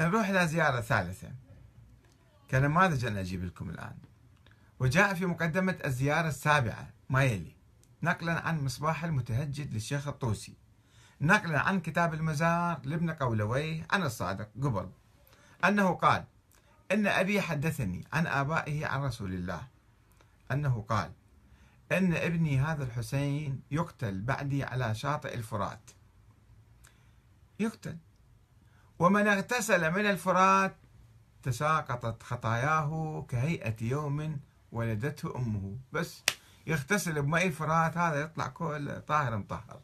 نروح إلى زيارة ثالثة كنماذج أنا أجيب لكم الآن وجاء في مقدمة الزيارة السابعة ما يلي نقلا عن مصباح المتهجد للشيخ الطوسي نقلا عن كتاب المزار لابن قولويه عن الصادق قبل أنه قال إن أبي حدثني عن آبائه عن رسول الله أنه قال إن ابني هذا الحسين يقتل بعدي على شاطئ الفرات يقتل ومن اغتسل من الفرات تساقطت خطاياه كهيئة يوم ولدته أمه بس يغتسل بماء الفرات هذا يطلع كل طاهر مطهر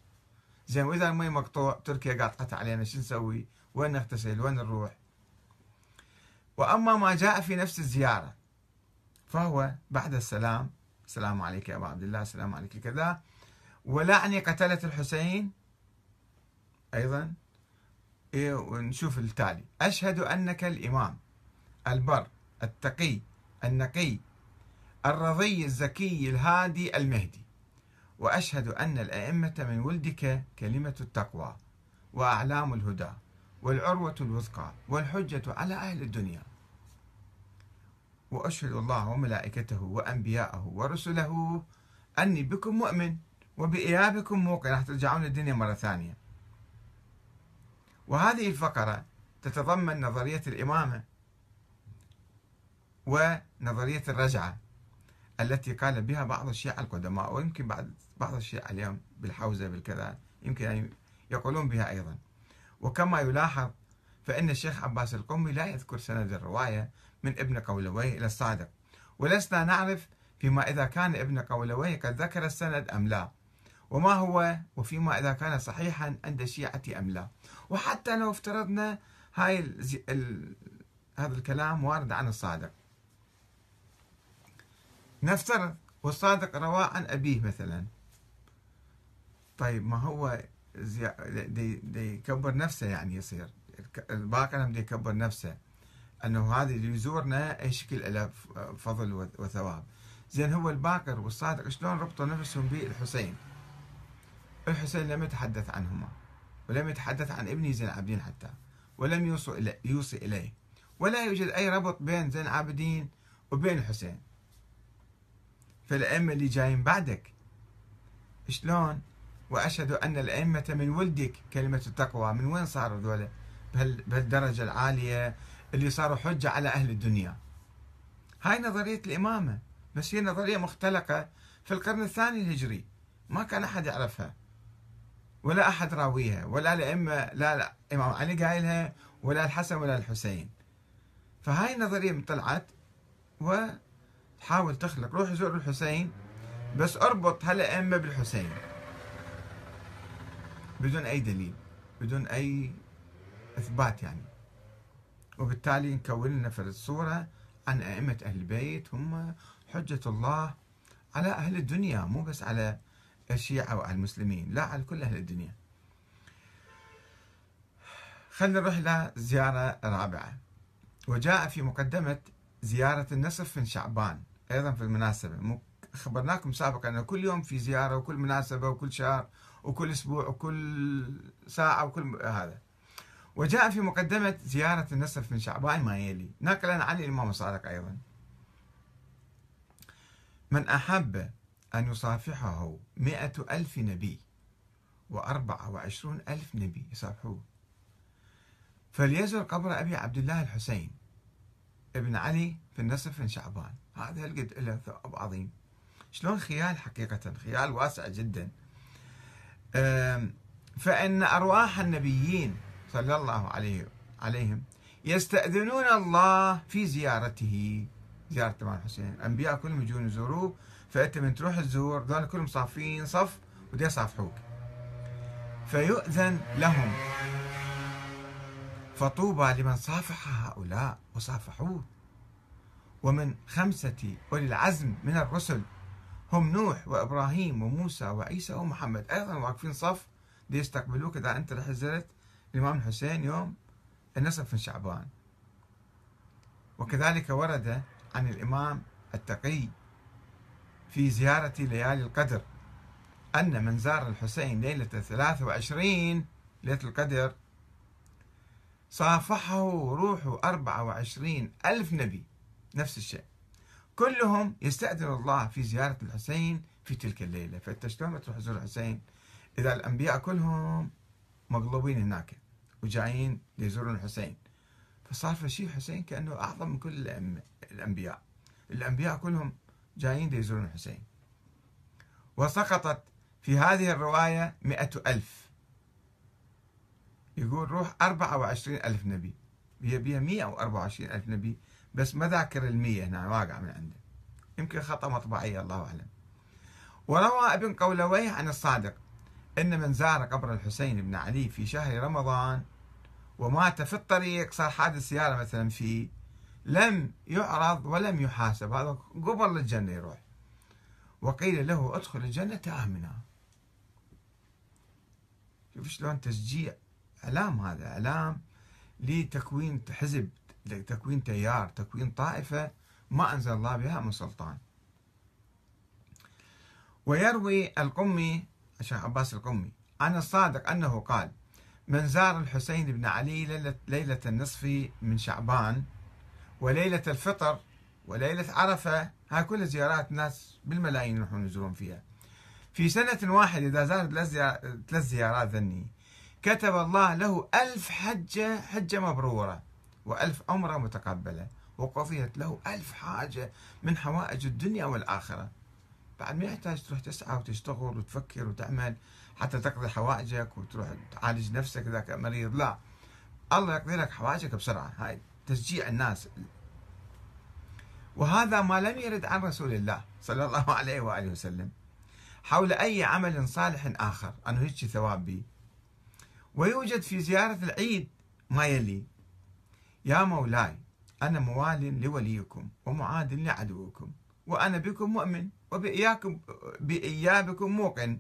زين وإذا الماء مقطوع تركيا قاطعت علينا شو نسوي وين نغتسل وين نروح وأما ما جاء في نفس الزيارة فهو بعد السلام السلام عليك يا أبا عبد الله السلام عليك كذا ولعني قتلة الحسين أيضا إيه ونشوف التالي أشهد أنك الإمام البر التقي النقي الرضي الزكي الهادي المهدي وأشهد أن الأئمة من ولدك كلمة التقوى وأعلام الهدى والعروة الوثقى والحجة على أهل الدنيا وأشهد الله وملائكته وأنبياءه ورسله أني بكم مؤمن وبإيابكم موقن راح ترجعون الدنيا مرة ثانية وهذه الفقرة تتضمن نظرية الإمامة ونظرية الرجعة التي قال بها بعض الشيعة القدماء ويمكن بعض بعض الشيعة اليوم بالحوزة بالكذا يمكن أن يقولون بها أيضا وكما يلاحظ فإن الشيخ عباس القمي لا يذكر سند الرواية من ابن قولوي إلى الصادق ولسنا نعرف فيما إذا كان ابن قولوي قد ذكر السند أم لا وما هو وفيما إذا كان صحيحا عند الشيعة أم لا وحتى لو افترضنا هاي الـ الـ هذا الكلام وارد عن الصادق نفترض والصادق رواه عن أبيه مثلا طيب ما هو زي... دي... دي يكبر نفسه يعني يصير الباقي هم يكبر نفسه انه هذا اللي يزورنا اي شكل له فضل وثواب زين هو الباقر والصادق شلون ربطوا نفسهم بالحسين الحسين لم يتحدث عنهما ولم يتحدث عن ابنه زين العابدين حتى ولم يوصي إليه ولا يوجد أي ربط بين زين العابدين وبين الحسين فالأئمة اللي جايين بعدك شلون وأشهد أن الأئمة من ولدك كلمة التقوى من وين صاروا ذولا بهالدرجة العالية اللي صاروا حجة على أهل الدنيا هاي نظرية الإمامة بس هي نظرية مختلقة في القرن الثاني الهجري ما كان أحد يعرفها ولا أحد راويها ولا الأئمة لا الإمام علي قايلها ولا الحسن ولا الحسين فهاي النظرية طلعت وحاول تخلق روح زور الحسين بس اربط هالأئمة بالحسين بدون أي دليل بدون أي إثبات يعني وبالتالي نكون لنا فرد صورة عن أئمة أهل البيت هم حجة الله على أهل الدنيا مو بس على الشيعة وعلى المسلمين لا على كل أهل الدنيا خلينا نروح إلى زيارة رابعة وجاء في مقدمة زيارة النصف من شعبان أيضا في المناسبة خبرناكم سابقا أنه كل يوم في زيارة وكل مناسبة وكل شهر وكل أسبوع وكل ساعة وكل هذا وجاء في مقدمة زيارة النصف من شعبان ما يلي نقلا عن الإمام الصادق أيضا من أحب أن يصافحه مئة ألف نبي وأربعة وعشرون ألف نبي يصافحوه فليزر قبر أبي عبد الله الحسين ابن علي في النصف من شعبان هذا هالقد له ثواب عظيم شلون خيال حقيقة خيال واسع جدا فإن أرواح النبيين صلى الله عليه عليهم يستأذنون الله في زيارته زيارة الإمام الحسين الأنبياء كلهم يجون يزوروه فانت من تروح تزور ذول كلهم صافين صف ودي يصافحوك فيؤذن لهم فطوبى لمن صافح هؤلاء وصافحوه ومن خمسة أولي العزم من الرسل هم نوح وإبراهيم وموسى وعيسى ومحمد أيضا واقفين صف ليستقبلوك إذا أنت لحزرت الإمام الحسين يوم النصف من شعبان وكذلك ورد عن الإمام التقي في زيارة ليالي القدر أن من زار الحسين ليلة الثلاثة وعشرين ليلة القدر صافحه روح أربعة وعشرين ألف نبي نفس الشيء كلهم يستأذن الله في زيارة الحسين في تلك الليلة فأنت شلون تروح تزور الحسين إذا الأنبياء كلهم مقلوبين هناك وجايين ليزورون الحسين فصار في شيء حسين كأنه أعظم من كل الأنبياء الأنبياء كلهم جايين يزورون الحسين وسقطت في هذه الرواية مئة ألف يقول روح أربعة وعشرين ألف نبي هي بيها مئة وأربعة وعشرين ألف نبي بس ما ذاكر المية هنا واقع من عنده يمكن خطأ مطبعية الله أعلم وروى ابن قولويه عن الصادق أن من زار قبر الحسين بن علي في شهر رمضان ومات في الطريق صار حادث سيارة مثلا في لم يعرض ولم يحاسب هذا قبل الجنة يروح وقيل له ادخل الجنة آمنا شوف شلون تشجيع إعلام هذا إعلام لتكوين حزب لتكوين تيار تكوين طائفة ما أنزل الله بها من سلطان ويروي القمي الشيخ عباس القمي عن الصادق أنه قال من زار الحسين بن علي ليلة النصف من شعبان وليلة الفطر وليلة عرفة هاي كلها زيارات ناس بالملايين يروحون يزورون فيها في سنة واحدة إذا زار ثلاث زيارات ذني كتب الله له ألف حجة حجة مبرورة وألف عمرة متقبلة وقضيت له ألف حاجة من حوائج الدنيا والآخرة بعد ما يحتاج تروح تسعى وتشتغل وتفكر وتعمل حتى تقضي حوائجك وتروح تعالج نفسك إذا مريض لا الله يقضي لك حوائجك بسرعة هاي تشجيع الناس وهذا ما لم يرد عن رسول الله صلى الله عليه وآله وسلم حول أي عمل صالح آخر أنه هيك ثواب به ويوجد في زيارة العيد ما يلي يا مولاي أنا موال لوليكم ومعاد لعدوكم وأنا بكم مؤمن وبإياكم بإيابكم موقن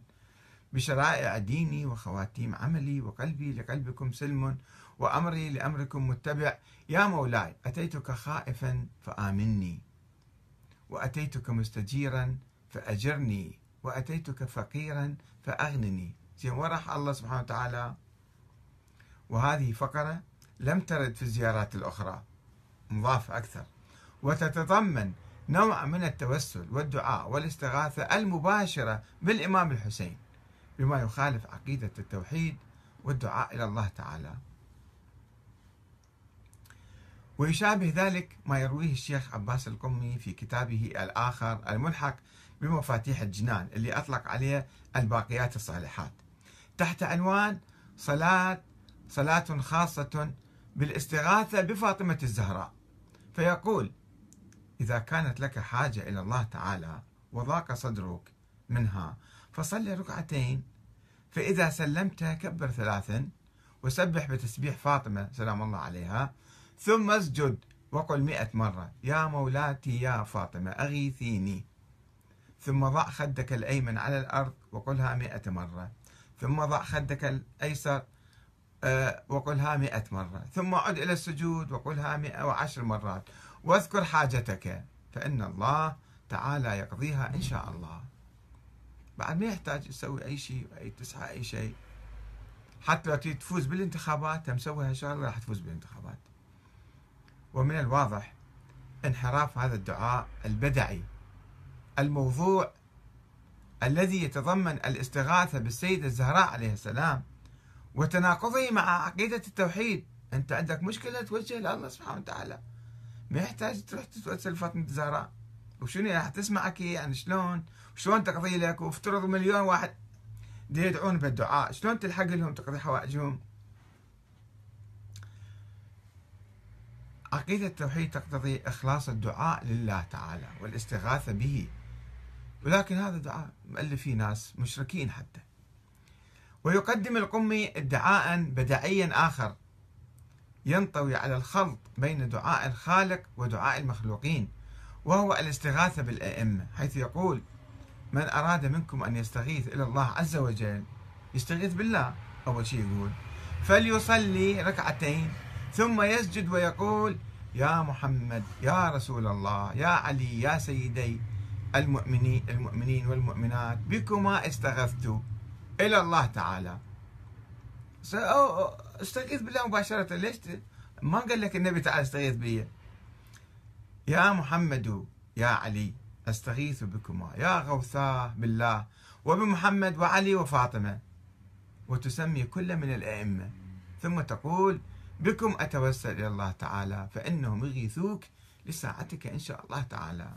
بشرائع ديني وخواتيم عملي وقلبي لقلبكم سلم وأمري لأمركم متبع يا مولاي أتيتك خائفا فآمني وأتيتك مستجيرا فأجرني وأتيتك فقيرا فأغنني زين ورح الله سبحانه وتعالى وهذه فقرة لم ترد في الزيارات الأخرى مضاف أكثر وتتضمن نوع من التوسل والدعاء والاستغاثة المباشرة بالإمام الحسين بما يخالف عقيدة التوحيد والدعاء إلى الله تعالى ويشابه ذلك ما يرويه الشيخ عباس القمي في كتابه الآخر الملحق بمفاتيح الجنان اللي أطلق عليه الباقيات الصالحات تحت عنوان صلاة صلاة خاصة بالاستغاثة بفاطمة الزهراء فيقول إذا كانت لك حاجة إلى الله تعالى وضاق صدرك منها فصلي ركعتين فإذا سلمت كبر ثلاثا وسبح بتسبيح فاطمة سلام الله عليها ثم اسجد وقل مئة مرة يا مولاتي يا فاطمة أغيثيني ثم ضع خدك الأيمن على الأرض وقلها مئة مرة ثم ضع خدك الأيسر آه، وقلها مئة مرة ثم عد إلى السجود وقلها مئة وعشر مرات واذكر حاجتك فإن الله تعالى يقضيها إن شاء الله بعد ما يحتاج تسوي أي شيء أي تسعى أي شيء حتى لو تفوز بالانتخابات هم سوي هالشغلة راح تفوز بالانتخابات ومن الواضح انحراف هذا الدعاء البدعي الموضوع الذي يتضمن الاستغاثة بالسيدة الزهراء عليه السلام وتناقضه مع عقيدة التوحيد أنت عندك مشكلة توجه لله سبحانه وتعالى ما يحتاج تروح تتوسل فاطمة الزهراء وشنو راح تسمعك يعني شلون شلون تقضي لك وافترض مليون واحد يدعون بالدعاء شلون تلحق لهم تقضي حوائجهم عقيدة التوحيد تقتضي إخلاص الدعاء لله تعالى والاستغاثة به ولكن هذا دعاء فيه ناس مشركين حتى ويقدم القمي ادعاء بدعيا آخر ينطوي على الخلط بين دعاء الخالق ودعاء المخلوقين وهو الاستغاثة بالأئمة حيث يقول من أراد منكم أن يستغيث إلى الله عز وجل يستغيث بالله أول شيء يقول فليصلي ركعتين ثم يسجد ويقول يا محمد يا رسول الله يا علي يا سيدي المؤمنين المؤمنين والمؤمنات بكما استغثت الى الله تعالى استغيث بالله مباشرة ليش ما قال لك النبي تعالى استغيث بي يا محمد يا علي استغيث بكما يا غوثاه بالله وبمحمد وعلي وفاطمة وتسمي كل من الأئمة ثم تقول بكم أتوسل إلى الله تعالى فإنهم يغيثوك لساعتك إن شاء الله تعالى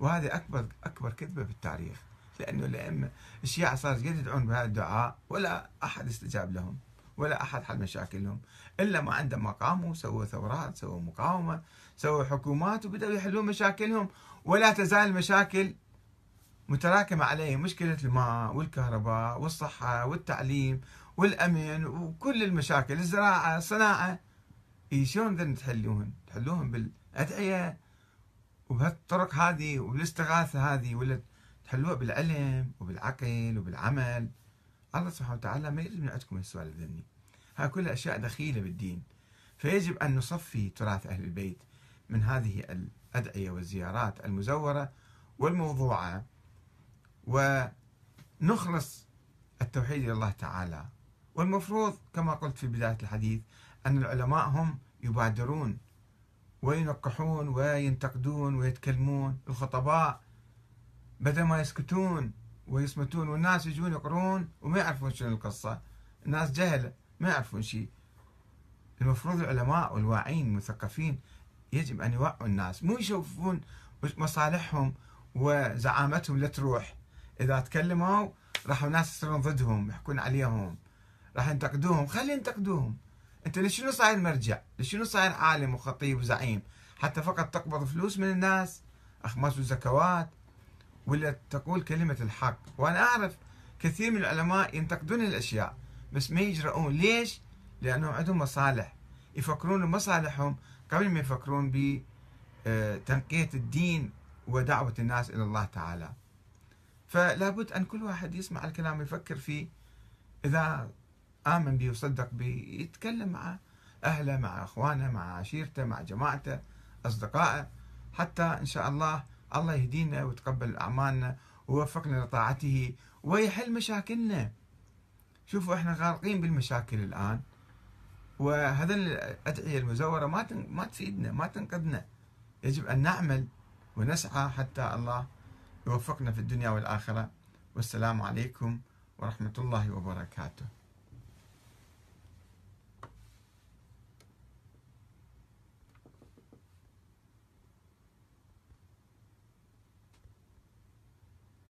وهذا أكبر أكبر كذبة بالتاريخ لأنه الأئمة الشيعة صار يدعون بهذا الدعاء ولا أحد استجاب لهم ولا أحد حل مشاكلهم إلا ما عندما قاموا سووا ثورات سووا مقاومة سووا حكومات وبدأوا يحلون مشاكلهم ولا تزال المشاكل متراكمة عليهم مشكلة الماء والكهرباء والصحة والتعليم والامن وكل المشاكل الزراعه الصناعه اي شلون تحلوهن؟ تحلوهن بالادعيه وبهالطرق هذه وبالاستغاثه هذه ولا تحلوها بالعلم وبالعقل وبالعمل الله سبحانه وتعالى ما يريد من عندكم السؤال الذهني هاي كلها اشياء دخيله بالدين فيجب ان نصفي تراث اهل البيت من هذه الادعيه والزيارات المزوره والموضوعه ونخلص التوحيد الى الله تعالى والمفروض كما قلت في بداية الحديث أن العلماء هم يبادرون وينقحون وينتقدون ويتكلمون الخطباء بدل ما يسكتون ويصمتون والناس يجون يقرون وما يعرفون شنو القصة الناس جهلة ما يعرفون شيء المفروض العلماء والواعين المثقفين يجب أن يوعوا الناس مو يشوفون مصالحهم وزعامتهم لا تروح إذا تكلموا راح الناس يصيرون ضدهم يحكون عليهم راح ينتقدوهم خلي ينتقدوهم انت لشنو صاير مرجع لشنو صاير عالم وخطيب وزعيم حتى فقط تقبض فلوس من الناس اخماس وزكوات ولا تقول كلمة الحق وانا اعرف كثير من العلماء ينتقدون الاشياء بس ما يجرؤون ليش لانهم عندهم مصالح يفكرون بمصالحهم قبل ما يفكرون بتنقية آه، الدين ودعوة الناس إلى الله تعالى فلا بد أن كل واحد يسمع الكلام يفكر فيه إذا آمن به وصدق به يتكلم مع أهله مع أخوانه مع عشيرته مع جماعته أصدقائه حتى إن شاء الله الله يهدينا ويتقبل أعمالنا ويوفقنا لطاعته ويحل مشاكلنا شوفوا احنا غارقين بالمشاكل الآن وهذا الأدعية المزورة ما ما تفيدنا ما تنقذنا يجب أن نعمل ونسعى حتى الله يوفقنا في الدنيا والآخرة والسلام عليكم ورحمة الله وبركاته